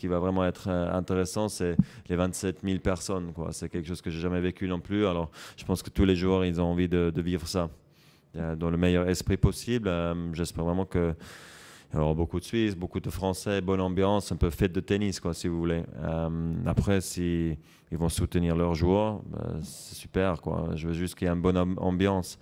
qui va vraiment être euh, intéressant, c'est les 27 000 personnes. C'est quelque chose que j'ai jamais vécu non plus. Alors, je pense que tous les joueurs, ils ont envie de, vivre ça euh, dans le meilleur esprit possible. Euh, j'espère vraiment que y aura beaucoup de Suisses, beaucoup de Français, bonne ambiance, un peu fête de tennis, quoi, si vous voulez. après, si ils vont soutenir leurs joueurs, c'est super, quoi. Je veux juste qu'il y ait une bonne ambiance.